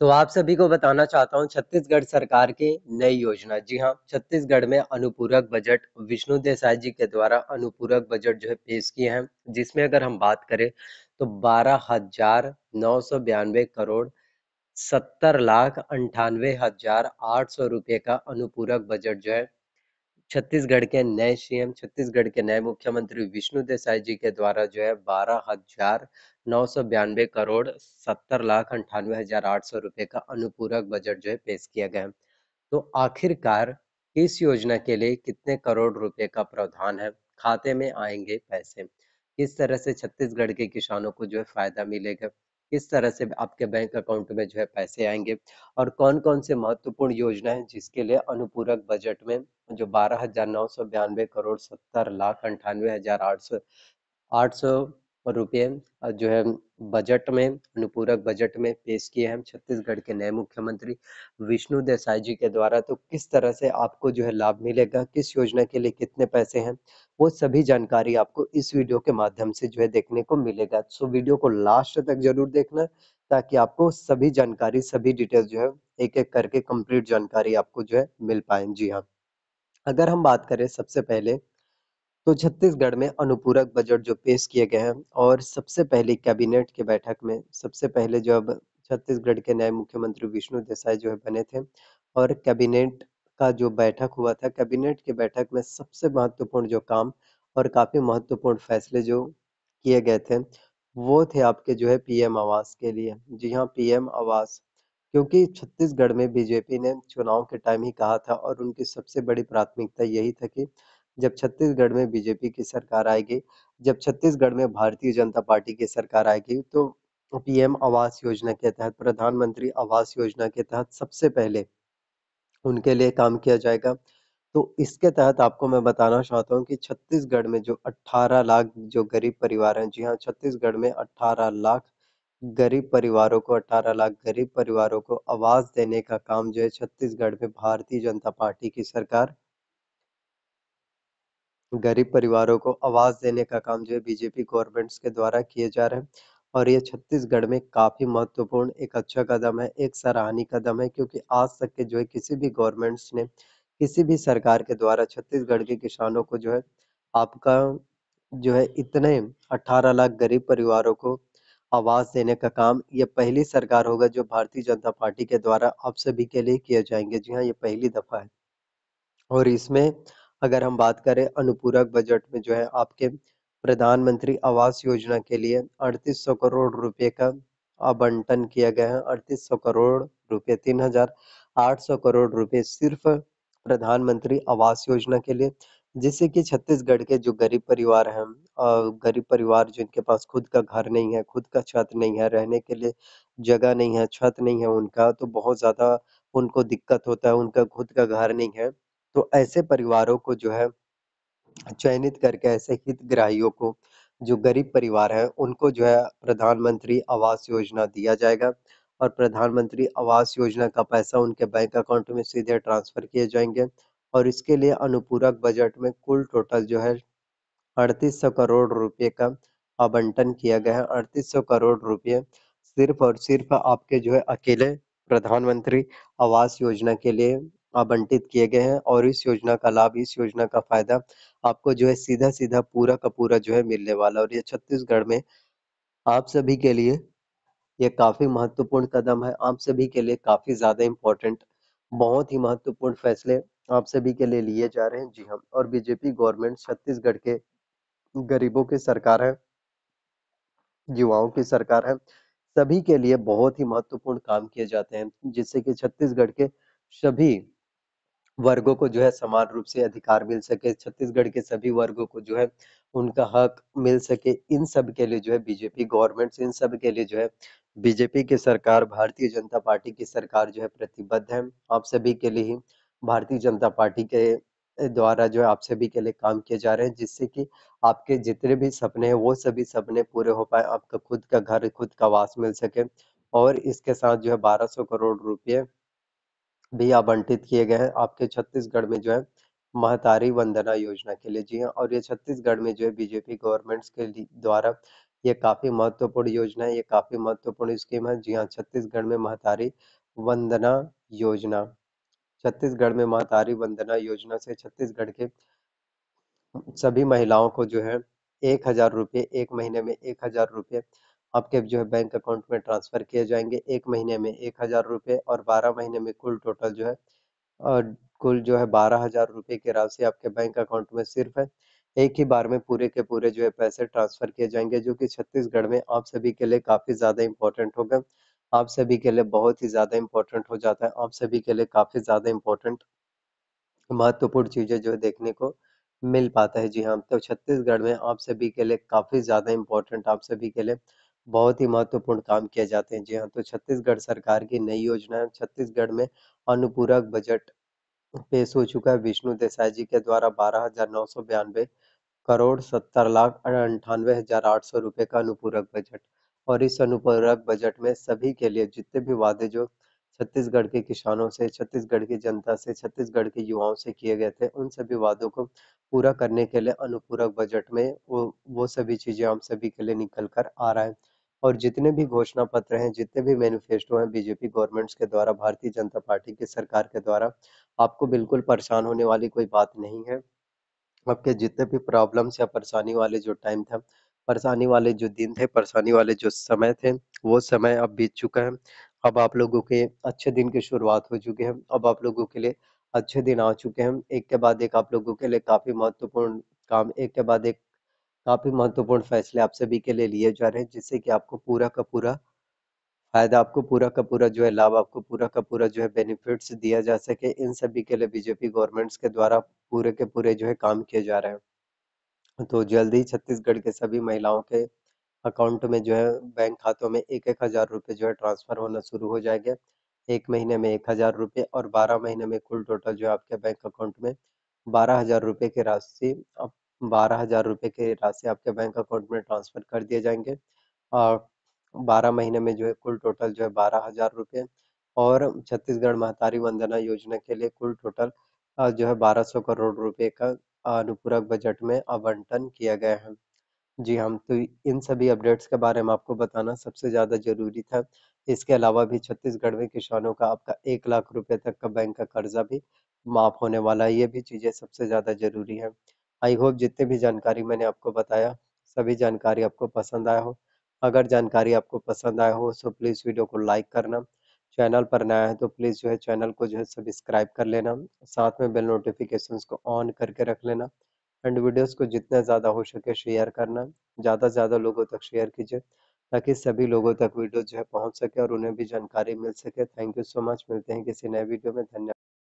तो आप सभी को बताना चाहता हूं छत्तीसगढ़ सरकार की नई योजना जी हाँ छत्तीसगढ़ में अनुपूरक बजट विष्णु देसाई जी के द्वारा अनुपूरक बजट जो है पेश किए हैं जिसमें अगर हम बात करें तो बारह हजार नौ सौ बयानवे करोड़ सत्तर लाख अंठानवे हजार आठ सौ रुपये का अनुपूरक बजट जो है छत्तीसगढ़ के नए सीएम छत्तीसगढ़ के नए मुख्यमंत्री विष्णु देसाई जी के द्वारा जो है बारह हजार नौ सौ बयानबे करोड़ सत्तर लाख अंठानवे हजार आठ सौ रुपए का अनुपूरक बजट जो है पेश किया गया तो आखिरकार इस योजना के लिए कितने करोड़ रुपए का प्रावधान है खाते में आएंगे पैसे किस तरह से छत्तीसगढ़ के किसानों को जो है फायदा मिलेगा किस तरह से आपके बैंक अकाउंट में जो है पैसे आएंगे और कौन कौन से महत्वपूर्ण योजनाएं जिसके लिए अनुपूरक बजट में जो बारह हजार नौ सौ बयानवे करोड़ सत्तर लाख अंठानवे हजार आठ सौ आठ सौ रुपये जो है बजट में अनुपूरक बजट में पेश किए हैं छत्तीसगढ़ के नए मुख्यमंत्री विष्णु देसाई जी के द्वारा तो किस तरह से आपको जो है लाभ मिलेगा किस योजना के लिए कितने पैसे हैं वो सभी जानकारी आपको इस वीडियो के माध्यम से जो है देखने को मिलेगा सो वीडियो को लास्ट तक जरूर देखना ताकि आपको सभी जानकारी सभी डिटेल जो है एक एक करके कंप्लीट जानकारी आपको जो है मिल पाए जी हाँ अगर हम बात करें सबसे पहले तो छत्तीसगढ़ में अनुपूरक बजट जो पेश किए गए हैं और सबसे पहले कैबिनेट के बैठक में सबसे पहले जो अब छत्तीसगढ़ के नए मुख्यमंत्री विष्णु देसाई जो है बने थे और कैबिनेट का जो बैठक हुआ था कैबिनेट के बैठक में सबसे महत्वपूर्ण जो काम और काफ़ी महत्वपूर्ण फैसले जो किए गए थे वो थे आपके जो है पीएम आवास के लिए जी हाँ पीएम आवास क्योंकि छत्तीसगढ़ में बीजेपी ने चुनाव के टाइम ही कहा था और उनकी सबसे बड़ी प्राथमिकता यही था कि जब छत्तीसगढ़ में बीजेपी की सरकार आएगी जब छत्तीसगढ़ में भारतीय जनता पार्टी की सरकार आएगी तो पीएम आवास योजना के तहत प्रधानमंत्री आवास योजना के तहत सबसे पहले उनके लिए काम किया जाएगा तो इसके तहत आपको मैं बताना चाहता हूँ कि छत्तीसगढ़ में जो 18 लाख जो गरीब परिवार हैं जी हाँ छत्तीसगढ़ में 18 लाख गरीब परिवारों को 18 लाख गरीब परिवारों को आवास देने का काम जो है छत्तीसगढ़ में भारतीय जनता पार्टी की सरकार गरीब परिवारों को आवाज देने का काम जो है बीजेपी गवर्नमेंट्स के द्वारा किए जा रहे हैं और ये छत्तीसगढ़ में काफी महत्वपूर्ण एक अच्छा कदम है एक सराहनीय कदम है क्योंकि आज तक के जो है किसी भी गवर्नमेंट्स ने किसी भी सरकार के द्वारा छत्तीसगढ़ के किसानों को जो है आपका जो है इतने 18 लाख गरीब परिवारों को आवाज देने का काम ये पहली सरकार होगा जो भारतीय जनता पार्टी के द्वारा आप सभी के लिए किया जाएंगे जी हाँ ये पहली दफा है और इसमें अगर हम बात करें अनुपूरक बजट में जो है आपके प्रधानमंत्री आवास योजना के लिए अड़तीस सौ करोड़ रुपए का आवंटन किया गया है अड़तीस सौ करोड़ रुपए तीन हजार आठ सौ करोड़ रुपए सिर्फ प्रधानमंत्री आवास योजना के लिए जिससे कि छत्तीसगढ़ के जो गरीब परिवार हैं गरीब परिवार जिनके पास खुद का घर नहीं है खुद का छत नहीं है रहने के लिए जगह नहीं है छत नहीं है उनका तो बहुत ज़्यादा उनको दिक्कत होता है उनका खुद का घर नहीं है तो ऐसे परिवारों को जो है चयनित करके ऐसे हितग्राहियों को जो गरीब परिवार है उनको जो है प्रधानमंत्री आवास योजना दिया जाएगा और प्रधानमंत्री आवास योजना का पैसा उनके बैंक अकाउंट में सीधे ट्रांसफर किए जाएंगे और इसके लिए अनुपूरक बजट में कुल टोटल जो है अड़तीस सौ करोड़ रुपए का आवंटन किया गया है अड़तीस सौ करोड़ रुपए सिर्फ और सिर्फ आपके जो है अकेले प्रधानमंत्री आवास योजना के लिए आवंटित किए गए हैं और इस योजना का लाभ इस योजना का फायदा आपको जो है सीधा सीधा पूरा का पूरा जो है मिलने वाला और ये छत्तीसगढ़ में आप सभी के लिए ये काफी महत्वपूर्ण कदम है आप सभी के लिए काफी ज्यादा इम्पोर्टेंट बहुत ही महत्वपूर्ण फैसले आप सभी के लिए लिए जा रहे हैं जी हाँ और बीजेपी गवर्नमेंट छत्तीसगढ़ के गरीबों की सरकार है युवाओं की सरकार है सभी के लिए बहुत ही महत्वपूर्ण काम किए जाते हैं जिससे कि छत्तीसगढ़ के सभी वर्गों को जो है समान रूप से अधिकार मिल सके छत्तीसगढ़ के सभी वर्गों को जो है उनका हक मिल सके इन सब के लिए जो है बीजेपी गवर्नमेंट इन सब के लिए जो है बीजेपी की सरकार भारतीय जनता पार्टी की सरकार जो है प्रतिबद्ध है आप सभी के लिए ही भारतीय जनता पार्टी के द्वारा जो है आप सभी के लिए काम किए जा रहे हैं जिससे कि आपके जितने भी सपने हैं वो सभी सपने पूरे हो पाए आपका खुद का घर खुद का वास मिल सके और इसके साथ जो है 1200 करोड़ रुपये भी आवंटित किए गए हैं आपके छत्तीसगढ़ में जो है महतारी वंदना योजना के लिए जी हाँ और ये छत्तीसगढ़ में जो है बीजेपी गवर्नमेंट के द्वारा ये काफी महत्वपूर्ण योजना है ये काफी महत्वपूर्ण स्कीम है जी हाँ छत्तीसगढ़ में महतारी वंदना योजना छत्तीसगढ़ में महतारी वंदना योजना से छत्तीसगढ़ के सभी महिलाओं को जो है एक हजार रुपये एक महीने में एक हजार रुपये आपके जो है बैंक अकाउंट में ट्रांसफ़र किए जाएंगे एक महीने में एक हज़ार रुपये और बारह महीने में कुल टोटल जो है और कुल जो है बारह हज़ार रुपये की राशि आपके बैंक अकाउंट में सिर्फ है एक ही बार में पूरे के पूरे जो है पैसे ट्रांसफ़र किए जाएंगे जो कि छत्तीसगढ़ में आप सभी के लिए काफ़ी ज़्यादा इंपॉर्टेंट होगा आप सभी के लिए बहुत ही ज़्यादा इंपॉर्टेंट हो जाता है आप सभी के लिए काफ़ी ज़्यादा इंपॉर्टेंट महत्वपूर्ण चीज़ें जो है देखने को मिल पाता है जी हाँ तो छत्तीसगढ़ में आप सभी के लिए काफ़ी ज़्यादा इंपॉर्टेंट आप सभी के लिए बहुत ही महत्वपूर्ण काम किए जाते हैं जी हाँ तो छत्तीसगढ़ सरकार की नई योजना छत्तीसगढ़ में अनुपूरक बजट पेश हो चुका है विष्णु देसाई जी के द्वारा बारह हजार नौ सौ बयानवे करोड़ सत्तर लाख अंठानवे हजार आठ सौ रुपए का अनुपूरक बजट और इस अनुपूरक बजट में सभी के लिए जितने भी वादे जो छत्तीसगढ़ के किसानों से छत्तीसगढ़ की जनता से छत्तीसगढ़ के युवाओं से किए गए थे उन सभी वादों को पूरा करने के लिए अनुपूरक बजट में वो वो सभी चीजें हम सभी के लिए निकल कर आ रहा है और जितने भी घोषणा पत्र हैं जितने भी मैनिफेस्टो हैं बीजेपी गवर्नमेंट्स के द्वारा भारतीय जनता पार्टी की सरकार के द्वारा आपको बिल्कुल परेशान होने वाली कोई बात नहीं है आपके जितने भी प्रॉब्लम्स या परेशानी वाले जो टाइम था परेशानी वाले जो दिन थे परेशानी वाले जो समय थे वो समय अब बीत चुका है अब आप लोगों के अच्छे दिन की शुरुआत हो चुकी है अब आप लोगों के लिए अच्छे दिन आ चुके हैं एक के बाद एक आप लोगों के लिए काफ़ी महत्वपूर्ण काम एक के बाद एक काफ़ी महत्वपूर्ण फैसले आप सभी के लिए लिए जा रहे हैं जिससे कि आपको पूरा का पूरा फायदा आपको पूरा का पूरा जो है लाभ आपको पूरा का पूरा जो है बेनिफिट्स दिया जा सके इन सभी के लिए बीजेपी गवर्नमेंट्स के द्वारा पूरे के पूरे जो है काम किए जा रहे हैं तो जल्द ही छत्तीसगढ़ के सभी महिलाओं के अकाउंट में जो है बैंक खातों में एक एक हज़ार रुपये जो है ट्रांसफ़र होना शुरू हो जाएंगे एक महीने में एक हज़ार रुपये और बारह महीने में कुल टोटल जो है आपके बैंक अकाउंट में बारह हज़ार रुपये की राशि बारह हजार रुपये की राशि आपके बैंक अकाउंट में ट्रांसफर कर दिए जाएंगे और बारह महीने में जो है कुल टोटल जो है बारह हजार रुपये और छत्तीसगढ़ महतारी वंदना योजना के लिए कुल टोटल जो है बारह सौ करोड़ रुपये का अनुपूरक बजट में आवंटन किया गया है जी हम हाँ, तो इन सभी अपडेट्स के बारे में आपको बताना सबसे ज़्यादा जरूरी था इसके अलावा भी छत्तीसगढ़ में किसानों का आपका एक लाख रुपए तक का बैंक का कर्जा भी माफ होने वाला है ये भी चीज़ें सबसे ज़्यादा जरूरी है आई होप जितने भी जानकारी मैंने आपको बताया सभी जानकारी आपको पसंद आया हो अगर जानकारी आपको पसंद आया हो तो प्लीज़ वीडियो को लाइक करना चैनल पर नया है तो प्लीज़ जो है चैनल को जो है सब्सक्राइब कर लेना साथ में बेल नोटिफिकेशंस को ऑन करके रख लेना एंड वीडियोस को जितना ज़्यादा हो सके शेयर करना ज़्यादा से ज़्यादा लोगों तक शेयर कीजिए ताकि सभी लोगों तक वीडियो जो है पहुँच सके और उन्हें भी जानकारी मिल सके थैंक यू सो मच मिलते हैं किसी नए वीडियो में धन्यवाद